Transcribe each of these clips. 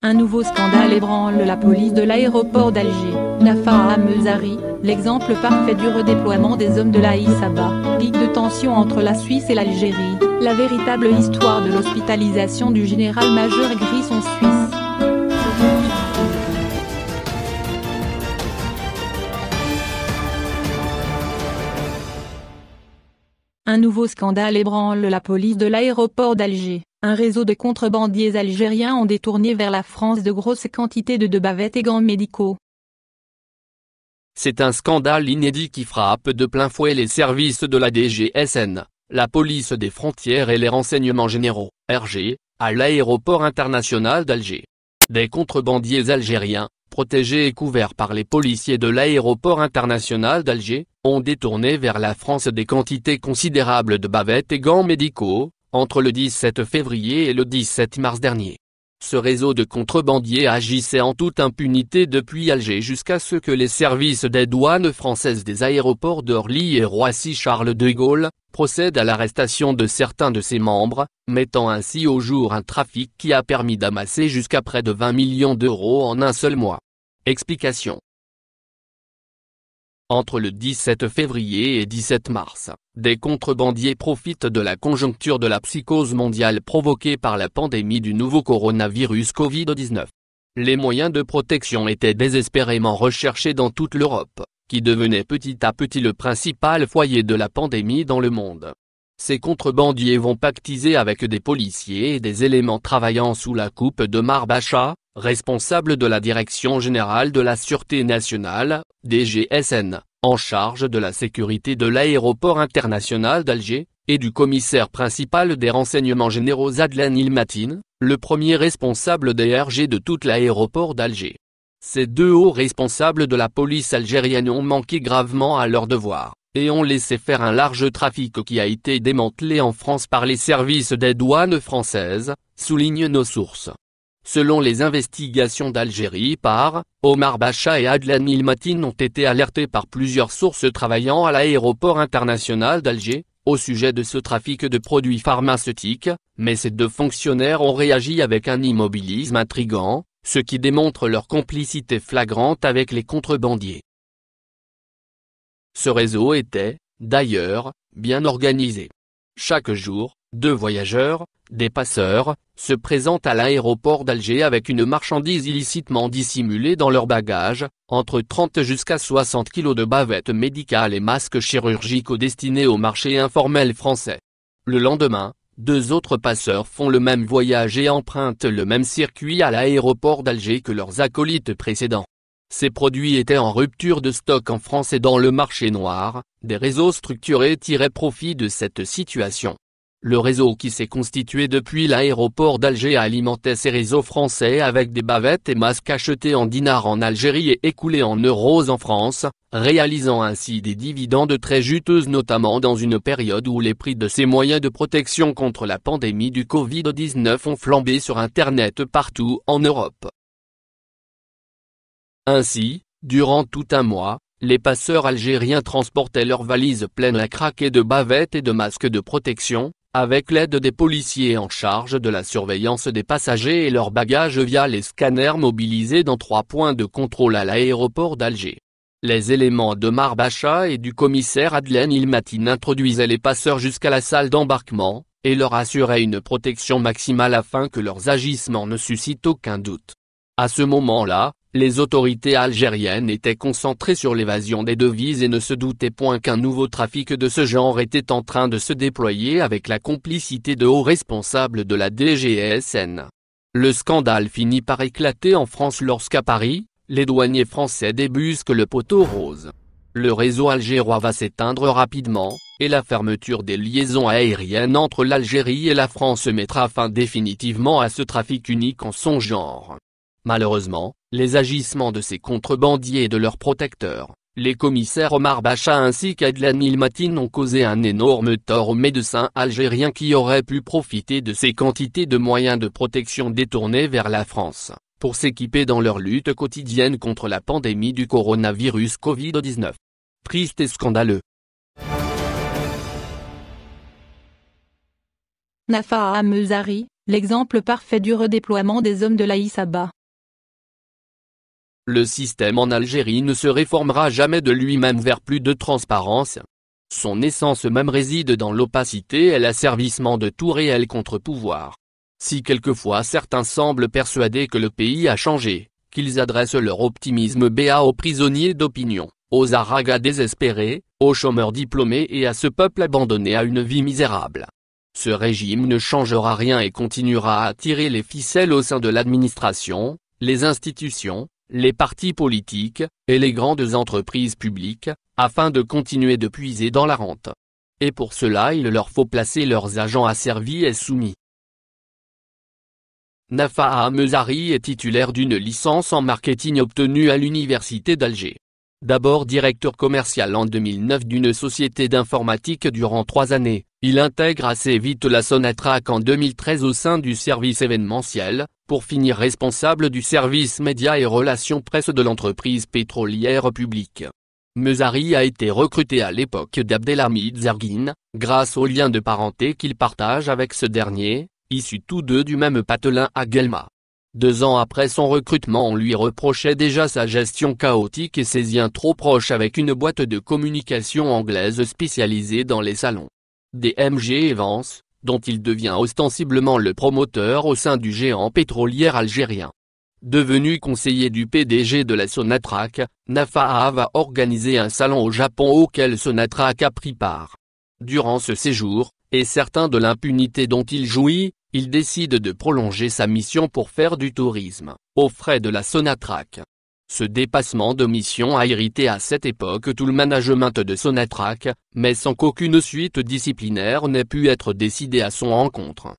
Un nouveau scandale ébranle la police de l'aéroport d'Alger. Nafa Amezari, l'exemple parfait du redéploiement des hommes de l'Aïs Abba, de tension entre la Suisse et l'Algérie. La véritable histoire de l'hospitalisation du général-major en Suisse. Un nouveau scandale ébranle la police de l'aéroport d'Alger. Un réseau de contrebandiers algériens ont détourné vers la France de grosses quantités de bavettes et gants médicaux. C'est un scandale inédit qui frappe de plein fouet les services de la DGSN, la police des frontières et les renseignements généraux, RG, à l'aéroport international d'Alger. Des contrebandiers algériens, protégés et couverts par les policiers de l'aéroport international d'Alger, ont détourné vers la France des quantités considérables de bavettes et gants médicaux, entre le 17 février et le 17 mars dernier. Ce réseau de contrebandiers agissait en toute impunité depuis Alger jusqu'à ce que les services des douanes françaises des aéroports d'Orly et Roissy-Charles de Gaulle, procèdent à l'arrestation de certains de ses membres, mettant ainsi au jour un trafic qui a permis d'amasser jusqu'à près de 20 millions d'euros en un seul mois. Explication. Entre le 17 février et 17 mars, des contrebandiers profitent de la conjoncture de la psychose mondiale provoquée par la pandémie du nouveau coronavirus Covid-19. Les moyens de protection étaient désespérément recherchés dans toute l'Europe, qui devenait petit à petit le principal foyer de la pandémie dans le monde. Ces contrebandiers vont pactiser avec des policiers et des éléments travaillant sous la coupe de Marbacha, responsable de la Direction Générale de la Sûreté Nationale, DGSN en charge de la sécurité de l'aéroport international d'Alger, et du commissaire principal des renseignements généraux Adlan Ilmatine, le premier responsable des RG de tout l'aéroport d'Alger. Ces deux hauts responsables de la police algérienne ont manqué gravement à leur devoir, et ont laissé faire un large trafic qui a été démantelé en France par les services des douanes françaises, soulignent nos sources. Selon les investigations d'Algérie par, Omar Bacha et Adlan ilmatin ont été alertés par plusieurs sources travaillant à l'aéroport international d'Alger, au sujet de ce trafic de produits pharmaceutiques, mais ces deux fonctionnaires ont réagi avec un immobilisme intrigant, ce qui démontre leur complicité flagrante avec les contrebandiers. Ce réseau était, d'ailleurs, bien organisé. Chaque jour, deux voyageurs, des passeurs, se présentent à l'aéroport d'Alger avec une marchandise illicitement dissimulée dans leur bagage, entre 30 jusqu'à 60 kg de bavettes médicales et masques chirurgicaux destinés au marché informel français. Le lendemain, deux autres passeurs font le même voyage et empruntent le même circuit à l'aéroport d'Alger que leurs acolytes précédents. Ces produits étaient en rupture de stock en France et dans le marché noir, des réseaux structurés tiraient profit de cette situation. Le réseau qui s'est constitué depuis l'aéroport d'Alger alimentait ses réseaux français avec des bavettes et masques achetés en dinars en Algérie et écoulés en euros en France, réalisant ainsi des dividendes très juteuses notamment dans une période où les prix de ces moyens de protection contre la pandémie du Covid-19 ont flambé sur Internet partout en Europe. Ainsi, durant tout un mois, les passeurs algériens transportaient leurs valises pleines à craquer de bavettes et de masques de protection, avec l'aide des policiers en charge de la surveillance des passagers et leurs bagages via les scanners mobilisés dans trois points de contrôle à l'aéroport d'Alger. Les éléments de Marbacha et du commissaire Adlen Ilmatine introduisaient les passeurs jusqu'à la salle d'embarquement, et leur assuraient une protection maximale afin que leurs agissements ne suscitent aucun doute. À ce moment-là, les autorités algériennes étaient concentrées sur l'évasion des devises et ne se doutaient point qu'un nouveau trafic de ce genre était en train de se déployer avec la complicité de hauts responsables de la DGSN. Le scandale finit par éclater en France lorsqu'à Paris, les douaniers français débusquent le poteau rose. Le réseau algérois va s'éteindre rapidement, et la fermeture des liaisons aériennes entre l'Algérie et la France mettra fin définitivement à ce trafic unique en son genre. Malheureusement, les agissements de ces contrebandiers et de leurs protecteurs. Les commissaires Omar Bacha ainsi qu'Adlan Ilmatine ont causé un énorme tort aux médecins algériens qui auraient pu profiter de ces quantités de moyens de protection détournés vers la France, pour s'équiper dans leur lutte quotidienne contre la pandémie du coronavirus Covid-19. Triste et scandaleux. Nafa Amezari, l'exemple parfait du redéploiement des hommes de l'Aïssaba. Le système en Algérie ne se réformera jamais de lui-même vers plus de transparence. Son essence même réside dans l'opacité et l'asservissement de tout réel contre-pouvoir. Si quelquefois certains semblent persuadés que le pays a changé, qu'ils adressent leur optimisme béat aux prisonniers d'opinion, aux aragas désespérés, aux chômeurs diplômés et à ce peuple abandonné à une vie misérable. Ce régime ne changera rien et continuera à tirer les ficelles au sein de l'administration, les institutions, les partis politiques et les grandes entreprises publiques, afin de continuer de puiser dans la rente. Et pour cela il leur faut placer leurs agents asservis et soumis. Nafaa Mezari est titulaire d'une licence en marketing obtenue à l'Université d'Alger. D'abord directeur commercial en 2009 d'une société d'informatique durant trois années, il intègre assez vite la Sonatrach en 2013 au sein du service événementiel, pour finir responsable du service médias et relations presse de l'entreprise pétrolière publique. Mezari a été recruté à l'époque d'Abdelhamid Zerguin, grâce aux liens de parenté qu'il partage avec ce dernier, issus tous deux du même patelin à Guelma. Deux ans après son recrutement on lui reprochait déjà sa gestion chaotique et ses liens trop proches avec une boîte de communication anglaise spécialisée dans les salons. DMG Evans dont il devient ostensiblement le promoteur au sein du géant pétrolier algérien. Devenu conseiller du PDG de la Sonatrach, Nafa'a a organisé un salon au Japon auquel Sonatrach a pris part. Durant ce séjour, et certain de l'impunité dont il jouit, il décide de prolonger sa mission pour faire du tourisme, aux frais de la Sonatrach. Ce dépassement de mission a irrité à cette époque tout le management de Sonatrach, mais sans qu'aucune suite disciplinaire n'ait pu être décidée à son encontre.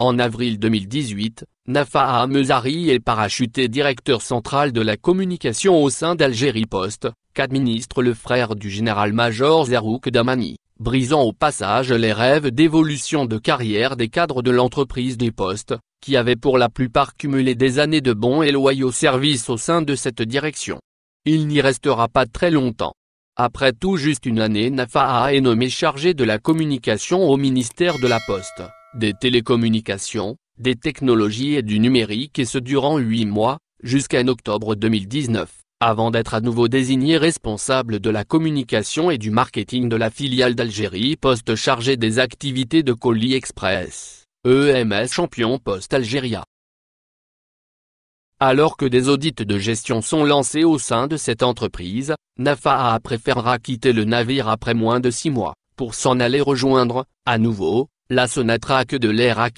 En avril 2018, Nafaa Mezari est parachuté directeur central de la communication au sein d'Algérie Post, qu'administre le frère du général-major Zerouk Damani, brisant au passage les rêves d'évolution de carrière des cadres de l'entreprise des postes, qui avaient pour la plupart cumulé des années de bons et loyaux services au sein de cette direction. Il n'y restera pas très longtemps. Après tout juste une année Nafaa est nommé chargé de la communication au ministère de la Poste des télécommunications, des technologies et du numérique et ce durant 8 mois, jusqu'en octobre 2019, avant d'être à nouveau désigné responsable de la communication et du marketing de la filiale d'Algérie Poste chargée des activités de Colis Express, EMS champion Poste Algéria. Alors que des audits de gestion sont lancés au sein de cette entreprise, Nafaa préférera quitter le navire après moins de six mois, pour s'en aller rejoindre, à nouveau, la sonatraque de l'air à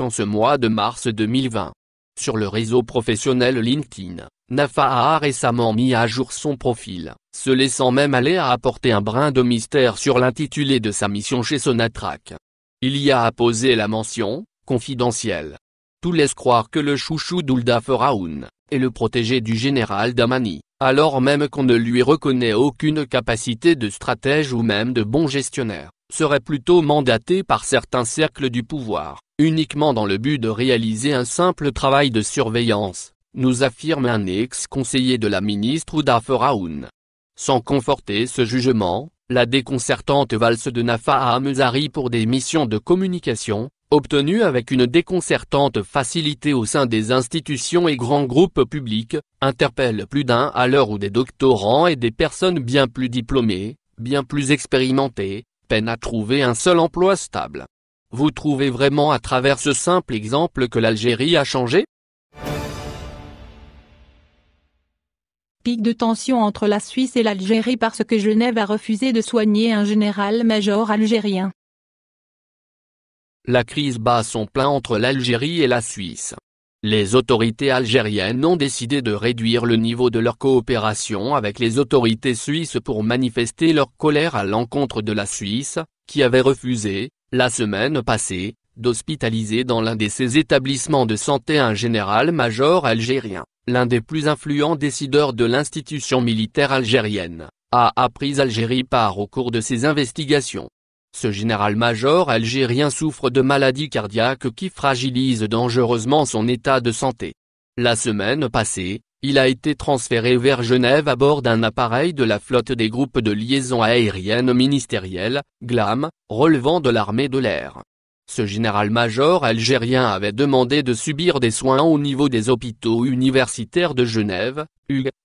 en ce mois de mars 2020. Sur le réseau professionnel LinkedIn, Nafa a récemment mis à jour son profil, se laissant même aller à apporter un brin de mystère sur l'intitulé de sa mission chez Sonatrach. Il y a apposé la mention « confidentielle ». Tout laisse croire que le chouchou d'Ulda Raoun est le protégé du général Damani, alors même qu'on ne lui reconnaît aucune capacité de stratège ou même de bon gestionnaire serait plutôt mandaté par certains cercles du pouvoir, uniquement dans le but de réaliser un simple travail de surveillance, nous affirme un ex-conseiller de la ministre Ouda Raoun. Sans conforter ce jugement, la déconcertante valse de Nafa à pour des missions de communication, obtenue avec une déconcertante facilité au sein des institutions et grands groupes publics, interpelle plus d'un à l'heure où des doctorants et des personnes bien plus diplômées, bien plus expérimentées, peine à trouver un seul emploi stable. Vous trouvez vraiment à travers ce simple exemple que l'Algérie a changé Pic de tension entre la Suisse et l'Algérie parce que Genève a refusé de soigner un général-major algérien. La crise bat son plein entre l'Algérie et la Suisse. Les autorités algériennes ont décidé de réduire le niveau de leur coopération avec les autorités suisses pour manifester leur colère à l'encontre de la Suisse, qui avait refusé, la semaine passée, d'hospitaliser dans l'un de ses établissements de santé un général-major algérien, l'un des plus influents décideurs de l'institution militaire algérienne, a appris Algérie par au cours de ses investigations. Ce général-major algérien souffre de maladies cardiaques qui fragilisent dangereusement son état de santé. La semaine passée, il a été transféré vers Genève à bord d'un appareil de la flotte des groupes de liaison aérienne ministérielle, GLAM, relevant de l'armée de l'air. Ce général-major algérien avait demandé de subir des soins au niveau des hôpitaux universitaires de Genève,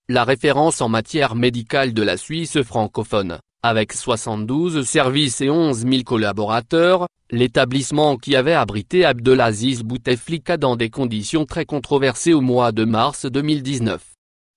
la référence en matière médicale de la Suisse francophone. Avec 72 services et 11 000 collaborateurs, l'établissement qui avait abrité Abdelaziz Bouteflika dans des conditions très controversées au mois de mars 2019.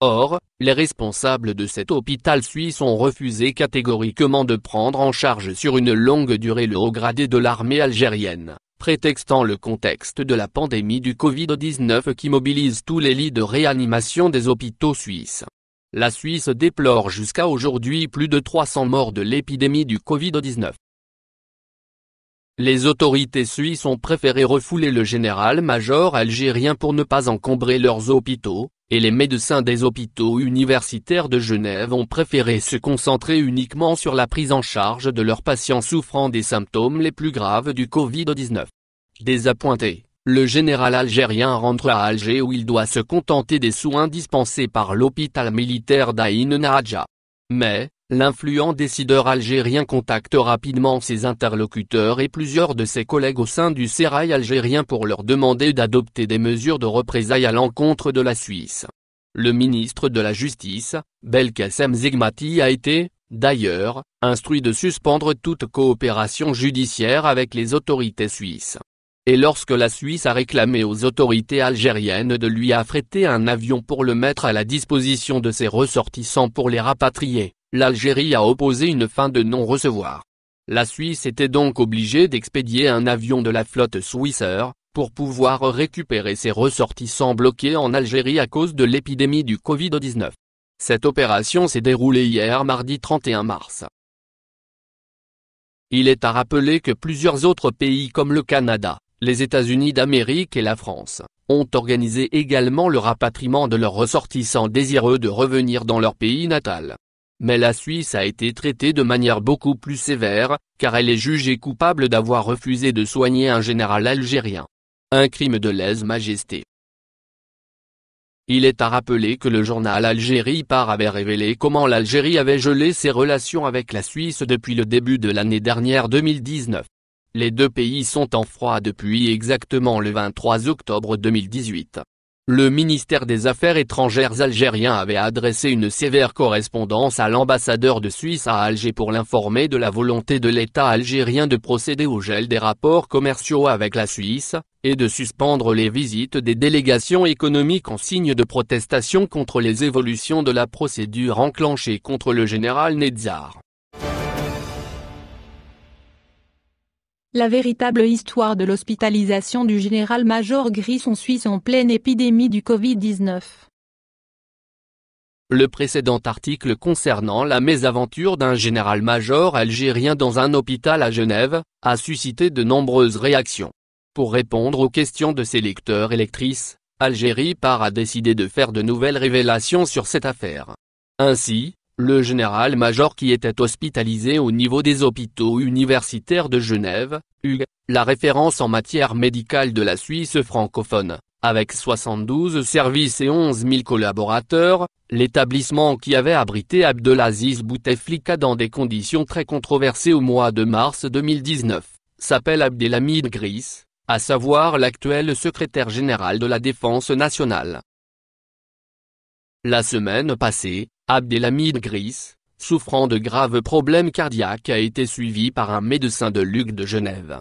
Or, les responsables de cet hôpital suisse ont refusé catégoriquement de prendre en charge sur une longue durée le haut gradé de l'armée algérienne, prétextant le contexte de la pandémie du Covid-19 qui mobilise tous les lits de réanimation des hôpitaux suisses. La Suisse déplore jusqu'à aujourd'hui plus de 300 morts de l'épidémie du Covid-19. Les autorités suisses ont préféré refouler le général-major algérien pour ne pas encombrer leurs hôpitaux, et les médecins des hôpitaux universitaires de Genève ont préféré se concentrer uniquement sur la prise en charge de leurs patients souffrant des symptômes les plus graves du Covid-19. Désappointés, le général algérien rentre à Alger où il doit se contenter des soins dispensés par l'hôpital militaire d'Aïn Nahadja. Mais, l'influent décideur algérien contacte rapidement ses interlocuteurs et plusieurs de ses collègues au sein du sérail algérien pour leur demander d'adopter des mesures de représailles à l'encontre de la Suisse. Le ministre de la Justice, Belkacem Zegmati a été, d'ailleurs, instruit de suspendre toute coopération judiciaire avec les autorités suisses et lorsque la Suisse a réclamé aux autorités algériennes de lui affréter un avion pour le mettre à la disposition de ses ressortissants pour les rapatrier, l'Algérie a opposé une fin de non-recevoir. La Suisse était donc obligée d'expédier un avion de la flotte suisseur pour pouvoir récupérer ses ressortissants bloqués en Algérie à cause de l'épidémie du Covid-19. Cette opération s'est déroulée hier mardi 31 mars. Il est à rappeler que plusieurs autres pays comme le Canada, les États-Unis d'Amérique et la France, ont organisé également le rapatriement de leurs ressortissants désireux de revenir dans leur pays natal. Mais la Suisse a été traitée de manière beaucoup plus sévère, car elle est jugée coupable d'avoir refusé de soigner un général algérien. Un crime de lèse-majesté. Il est à rappeler que le journal Algérie par avait révélé comment l'Algérie avait gelé ses relations avec la Suisse depuis le début de l'année dernière 2019. Les deux pays sont en froid depuis exactement le 23 octobre 2018. Le ministère des Affaires étrangères algérien avait adressé une sévère correspondance à l'ambassadeur de Suisse à Alger pour l'informer de la volonté de l'État algérien de procéder au gel des rapports commerciaux avec la Suisse, et de suspendre les visites des délégations économiques en signe de protestation contre les évolutions de la procédure enclenchée contre le général Nedzar. La véritable histoire de l'hospitalisation du général-major Gris en Suisse en pleine épidémie du Covid-19. Le précédent article concernant la mésaventure d'un général-major algérien dans un hôpital à Genève, a suscité de nombreuses réactions. Pour répondre aux questions de ses lecteurs électrices, Algérie part a décidé de faire de nouvelles révélations sur cette affaire. Ainsi, le général-major qui était hospitalisé au niveau des hôpitaux universitaires de Genève, la référence en matière médicale de la Suisse francophone. Avec 72 services et 11 000 collaborateurs, l'établissement qui avait abrité Abdelaziz Bouteflika dans des conditions très controversées au mois de mars 2019, s'appelle Abdelhamid Gris, à savoir l'actuel secrétaire général de la Défense nationale. La semaine passée, Abdelhamid Gris, souffrant de graves problèmes cardiaques a été suivi par un médecin de Luc de Genève.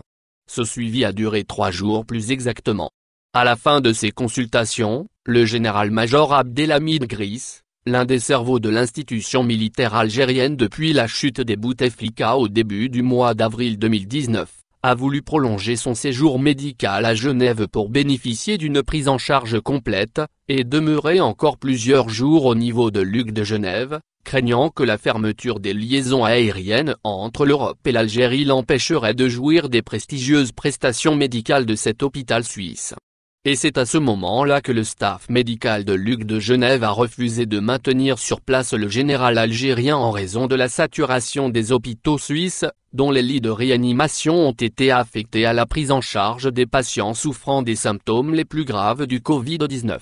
Ce suivi a duré trois jours plus exactement. À la fin de ces consultations, le général-major Abdelhamid Gris, l'un des cerveaux de l'institution militaire algérienne depuis la chute des Bouteflika au début du mois d'avril 2019, a voulu prolonger son séjour médical à Genève pour bénéficier d'une prise en charge complète, et demeurer encore plusieurs jours au niveau de Luc de Genève, craignant que la fermeture des liaisons aériennes entre l'Europe et l'Algérie l'empêcherait de jouir des prestigieuses prestations médicales de cet hôpital suisse. Et c'est à ce moment-là que le staff médical de Luc de Genève a refusé de maintenir sur place le général algérien en raison de la saturation des hôpitaux suisses, dont les lits de réanimation ont été affectés à la prise en charge des patients souffrant des symptômes les plus graves du Covid-19.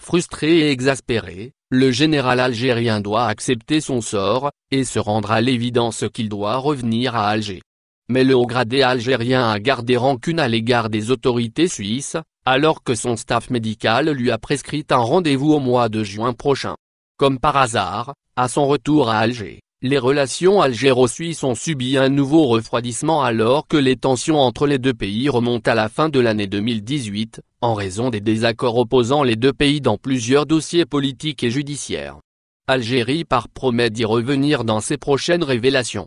Frustré et exaspéré, le général algérien doit accepter son sort, et se rendre à l'évidence qu'il doit revenir à Alger mais le haut gradé algérien a gardé rancune à l'égard des autorités suisses, alors que son staff médical lui a prescrit un rendez-vous au mois de juin prochain. Comme par hasard, à son retour à Alger, les relations algéro-suisses ont subi un nouveau refroidissement alors que les tensions entre les deux pays remontent à la fin de l'année 2018, en raison des désaccords opposant les deux pays dans plusieurs dossiers politiques et judiciaires. Algérie par promet d'y revenir dans ses prochaines révélations.